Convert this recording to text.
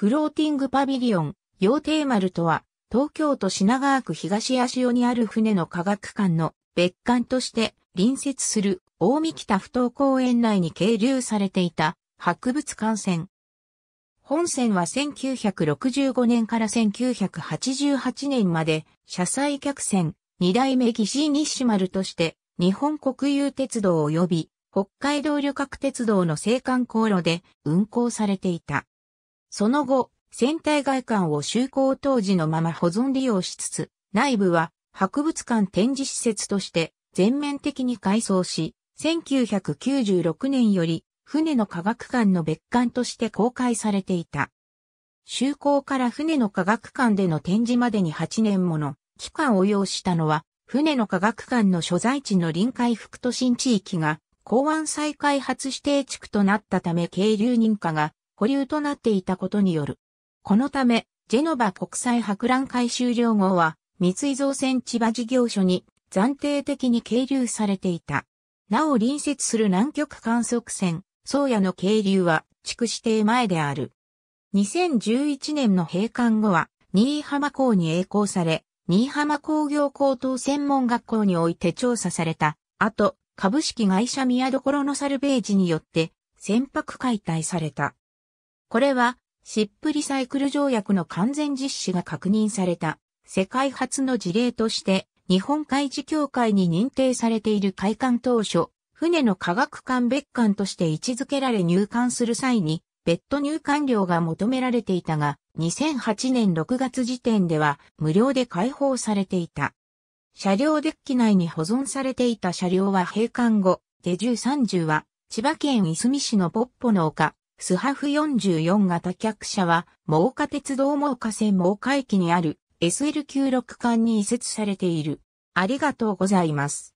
フローティングパビリオン、洋マ丸とは、東京都品川区東足尾にある船の科学館の別館として隣接する大見北不当公園内に係留されていた博物館船。本船は1965年から1988年まで車載客船二代目岸西丸として日本国有鉄道及び北海道旅客鉄道の青函航路で運行されていた。その後、船体外観を就航当時のまま保存利用しつつ、内部は博物館展示施設として全面的に改装し、1996年より船の科学館の別館として公開されていた。就航から船の科学館での展示までに8年もの期間を要したのは、船の科学館の所在地の臨海副都心地域が港湾再開発指定地区となったため渓流認可が保留となっていたことによる。このため、ジェノバ国際博覧会終了後は、三井造船千葉事業所に暫定的に係留されていた。なお隣接する南極観測船、宗谷の係留は、築指定前である。2011年の閉館後は、新居浜港に栄光され、新居浜工業高等専門学校において調査された。後、株式会社宮所のサルベージによって、船舶解体された。これは、シップリサイクル条約の完全実施が確認された、世界初の事例として、日本海事協会に認定されている海艦当初、船の科学艦別艦として位置づけられ入艦する際に、別途入館料が求められていたが、2008年6月時点では無料で開放されていた。車両デッキ内に保存されていた車両は閉館後、手ュー3 0は千葉県いすみ市のポッポの丘、スハフ44型客車は、真岡鉄道真岡線真岡駅にある SL96 館に移設されている。ありがとうございます。